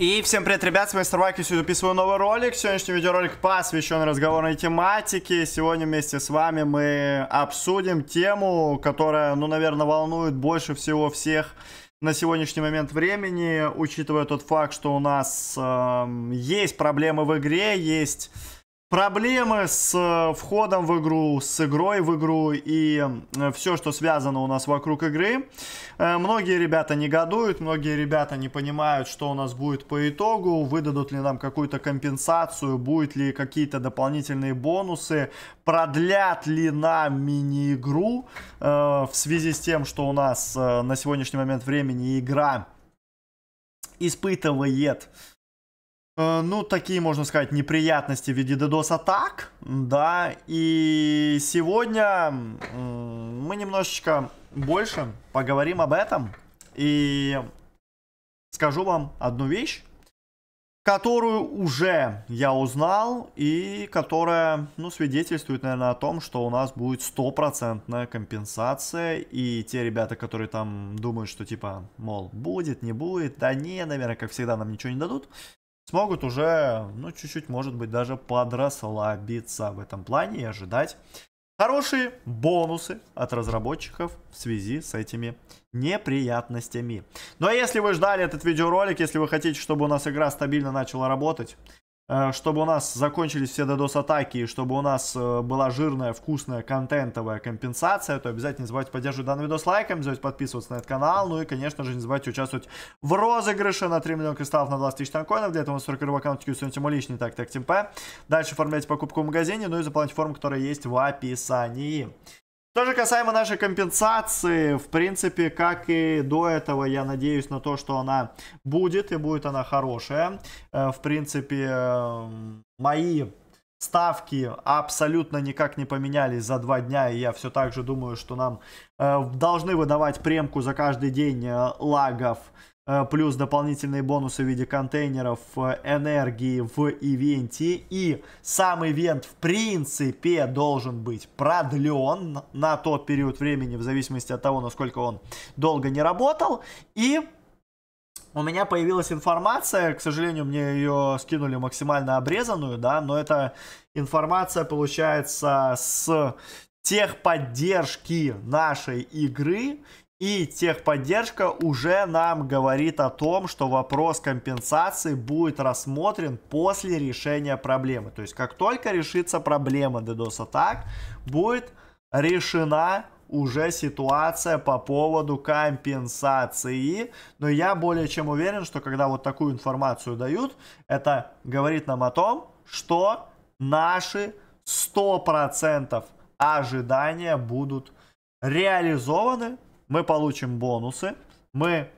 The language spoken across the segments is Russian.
И всем привет, ребят, с моей Старбайки сегодня записываю новый ролик. Сегодняшний видеоролик посвящен разговорной тематике. Сегодня вместе с вами мы обсудим тему, которая, ну, наверное, волнует больше всего всех на сегодняшний момент времени, учитывая тот факт, что у нас э, есть проблемы в игре, есть проблемы с э, входом в игру, с игрой в игру и э, все, что связано у нас вокруг игры. Э, многие ребята негодуют, многие ребята не понимают, что у нас будет по итогу, выдадут ли нам какую-то компенсацию, будет ли какие-то дополнительные бонусы, продлят ли нам мини-игру в связи с тем, что у нас на сегодняшний момент времени игра испытывает Э, ну, такие, можно сказать, неприятности в виде DDoS-атак, да, и сегодня мы немножечко больше поговорим об этом, и скажу вам одну вещь, которую уже я узнал, и которая, ну, свидетельствует, наверное, о том, что у нас будет стопроцентная компенсация, и те ребята, которые там думают, что, типа, мол, будет, не будет, да не, наверное, как всегда, нам ничего не дадут, смогут уже, ну, чуть-чуть, может быть, даже подрасслабиться в этом плане и ожидать хорошие бонусы от разработчиков в связи с этими неприятностями. Ну а если вы ждали этот видеоролик, если вы хотите, чтобы у нас игра стабильно начала работать, Э, чтобы у нас закончились все DDoS-атаки, и чтобы у нас э, была жирная, вкусная, контентовая компенсация, то обязательно не забывайте поддерживать данный видос лайком, не забывайте подписываться на этот канал, ну и, конечно же, не забывайте участвовать в розыгрыше на 3 миллиона кристаллов на 20 тысяч танкоинов, для этого у нас 40 рыба аккаунт сегодня мой личный, так, так, темпе. Дальше оформляйте покупку в магазине, ну и заполняйте форму, которая есть в описании. Что же касаемо нашей компенсации, в принципе, как и до этого, я надеюсь на то, что она будет, и будет она хорошая. Э, в принципе, эм, мои ставки абсолютно никак не поменялись за два дня, и я все так же думаю, что нам э, должны выдавать премку за каждый день э, лагов Э, плюс дополнительные бонусы в виде контейнеров э, энергии в ивенте. И сам ивент, в принципе, должен быть продлен на тот период времени, в зависимости от того, насколько он долго не работал. И у меня появилась информация, к сожалению, мне ее скинули максимально обрезанную, да, но это информация, получается, с техподдержки нашей игры и техподдержка уже нам говорит о том, что вопрос компенсации будет рассмотрен после решения проблемы. То есть как только решится проблема DDoS атак, будет решена уже ситуация по поводу компенсации. Но я более чем уверен, что когда вот такую информацию дают, это говорит нам о том, что наши 100% ожидания будут реализованы мы получим бонусы, мы,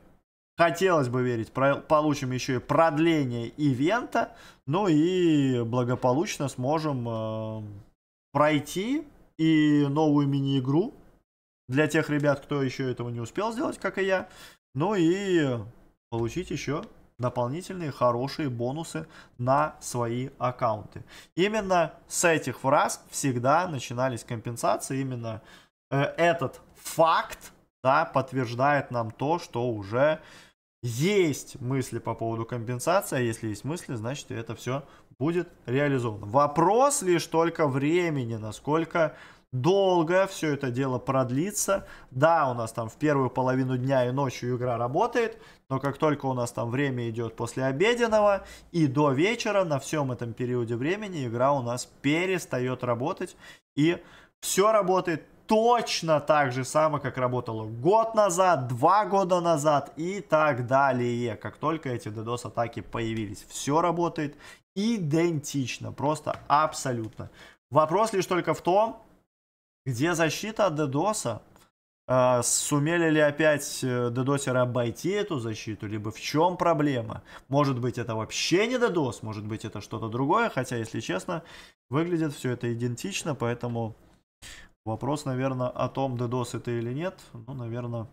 хотелось бы верить, получим еще и продление ивента, ну и благополучно сможем э, пройти и новую мини-игру для тех ребят, кто еще этого не успел сделать, как и я, ну и получить еще дополнительные хорошие бонусы на свои аккаунты. Именно с этих фраз всегда начинались компенсации, именно э, этот факт да, подтверждает нам то, что уже есть мысли по поводу компенсации, а если есть мысли, значит это все будет реализовано. Вопрос лишь только времени, насколько долго все это дело продлится. Да, у нас там в первую половину дня и ночью игра работает, но как только у нас там время идет после обеденного и до вечера, на всем этом периоде времени игра у нас перестает работать и все работает точно так же само, как работало год назад, два года назад и так далее. Как только эти DDoS-атаки появились, все работает идентично, просто абсолютно. Вопрос лишь только в том, где защита от DDoS, а, сумели ли опять дедосеры э, обойти эту защиту, либо в чем проблема? Может быть, это вообще не дедос, может быть, это что-то другое, хотя, если честно, выглядит все это идентично, поэтому Вопрос, наверное, о том, дедос это или нет, ну, наверное,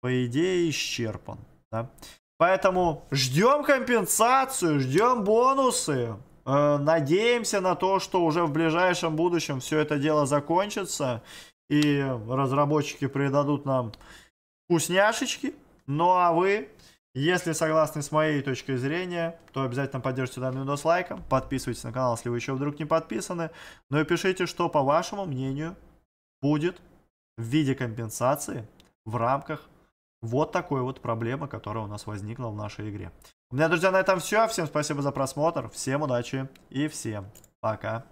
по идее исчерпан. Да? Поэтому ждем компенсацию, ждем бонусы. Э, надеемся на то, что уже в ближайшем будущем все это дело закончится. И разработчики придадут нам вкусняшечки. Ну а вы, если согласны с моей точкой зрения, то обязательно поддержите данный видос лайком. Подписывайтесь на канал, если вы еще вдруг не подписаны. Ну и пишите, что по вашему мнению будет в виде компенсации в рамках вот такой вот проблемы, которая у нас возникла в нашей игре. У меня, друзья, на этом все. Всем спасибо за просмотр, всем удачи и всем пока.